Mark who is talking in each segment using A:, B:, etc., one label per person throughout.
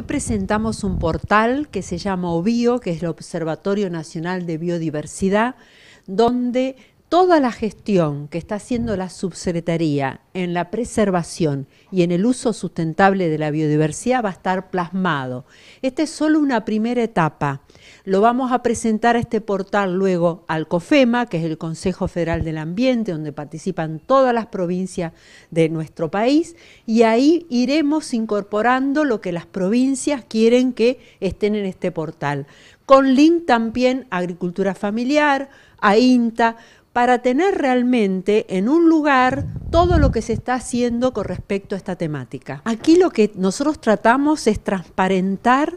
A: Hoy presentamos un portal que se llama OBIO, que es el Observatorio Nacional de Biodiversidad, donde toda la gestión que está haciendo la subsecretaría en la preservación y en el uso sustentable de la biodiversidad va a estar plasmado. Esta es solo una primera etapa. Lo vamos a presentar a este portal luego al COFEMA, que es el Consejo Federal del Ambiente, donde participan todas las provincias de nuestro país, y ahí iremos incorporando lo que las provincias quieren que estén en este portal. Con link también a Agricultura Familiar, a INTA, para tener realmente en un lugar todo lo que se está haciendo con respecto a esta temática. Aquí lo que nosotros tratamos es transparentar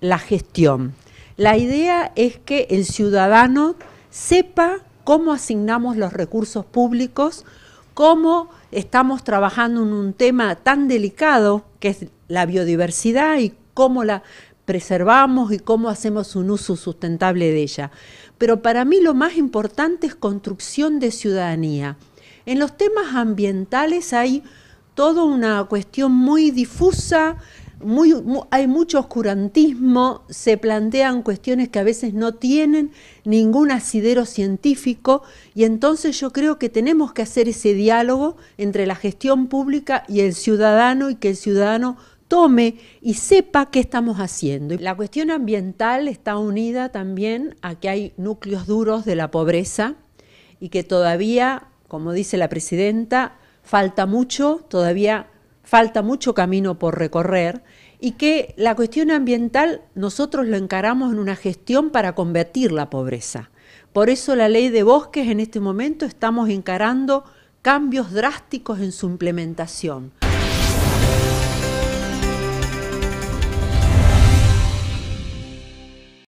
A: la gestión. La idea es que el ciudadano sepa cómo asignamos los recursos públicos, cómo estamos trabajando en un tema tan delicado que es la biodiversidad y cómo la preservamos y cómo hacemos un uso sustentable de ella. Pero para mí lo más importante es construcción de ciudadanía. En los temas ambientales hay toda una cuestión muy difusa, hay mucho oscurantismo, se plantean cuestiones que a veces no tienen ningún asidero científico y entonces yo creo que tenemos que hacer ese diálogo entre la gestión pública y el ciudadano y que el ciudadano tome y sepa qué estamos haciendo. La cuestión ambiental está unida también a que hay núcleos duros de la pobreza y que todavía, como dice la presidenta, falta mucho, todavía falta mucho camino por recorrer y que la cuestión ambiental nosotros lo encaramos en una gestión para convertir la pobreza. Por eso la ley de bosques en este momento estamos encarando cambios drásticos en su implementación.